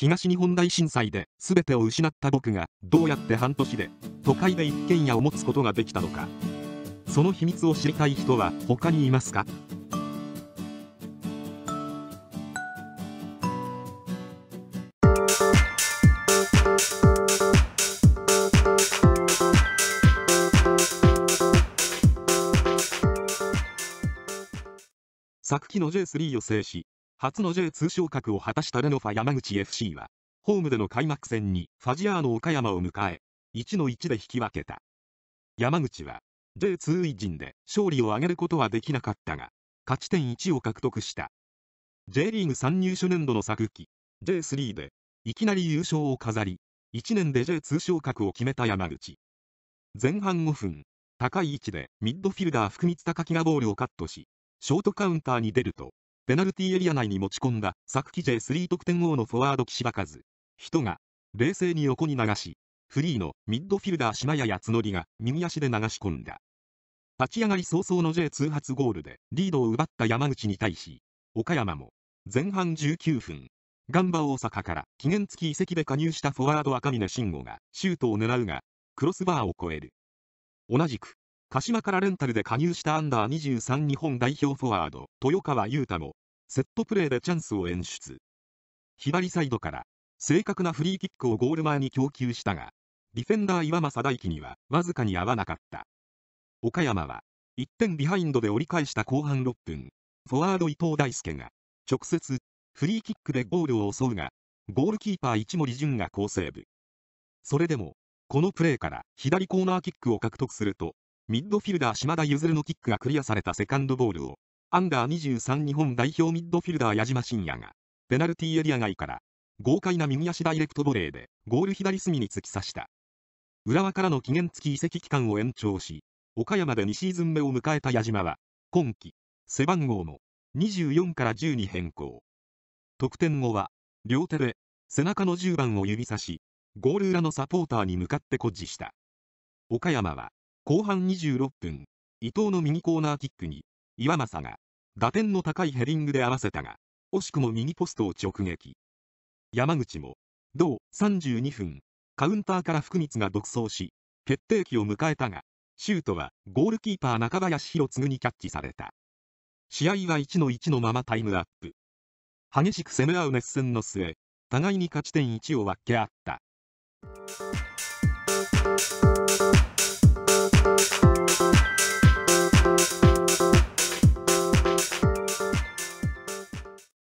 東日本大震災で全てを失った僕がどうやって半年で都会で一軒家を持つことができたのかその秘密を知りたい人は他にいますか昨季の J3 を制し初の J2 昇格を果たしたレノファ山口 FC は、ホームでの開幕戦にファジアーノ岡山を迎え、1の1で引き分けた。山口は、J2 偉人で勝利を挙げることはできなかったが、勝ち点1を獲得した。J リーグ参入初年度の昨季、J3 で、いきなり優勝を飾り、1年で J2 昇格を決めた山口。前半5分、高い位置でミッドフィルダー福光高木がボールをカットし、ショートカウンターに出ると、ペナルティーエリア内に持ち込んだ、昨季 J3 得点王のフォワード岸場和。人が、冷静に横に流し、フリーのミッドフィルダー島谷八則が右足で流し込んだ。立ち上がり早々の J2 発ゴールでリードを奪った山口に対し、岡山も前半19分、ガンバ大阪から期限付き移籍で加入したフォワード赤峰慎吾がシュートを狙うが、クロスバーを越える。同じく鹿島からレンタルで加入したアンダー23日本代表フォワード、豊川優太も、セットプレーでチャンスを演出。左サイドから、正確なフリーキックをゴール前に供給したが、ディフェンダー岩政大輝にはわずかに合わなかった。岡山は、1点ビハインドで折り返した後半6分、フォワード伊藤大輔が、直接、フリーキックでゴールを襲うが、ゴールキーパー一森潤が好セーブ。それでも、このプレーから左コーナーキックを獲得すると、ミッドフィルダー島田譲のキックがクリアされたセカンドボールを、アンダー23日本代表ミッドフィルダー矢島信也が、ペナルティーエリア外から、豪快な右足ダイレクトボレーで、ゴール左隅に突き刺した。浦和からの期限付き移籍期間を延長し、岡山で2シーズン目を迎えた矢島は、今季、背番号も24から10に変更。得点後は、両手で背中の10番を指さし、ゴール裏のサポーターに向かって誇示した。岡山は、後半26分、伊藤の右コーナーキックに、岩政が、打点の高いヘディングで合わせたが、惜しくも右ポストを直撃。山口も、同32分、カウンターから福光が独走し、決定機を迎えたが、シュートはゴールキーパー中林宏次にキャッチされた。試合は1の1のままタイムアップ。激しく攻め合う熱戦の末、互いに勝ち点1を分け合った。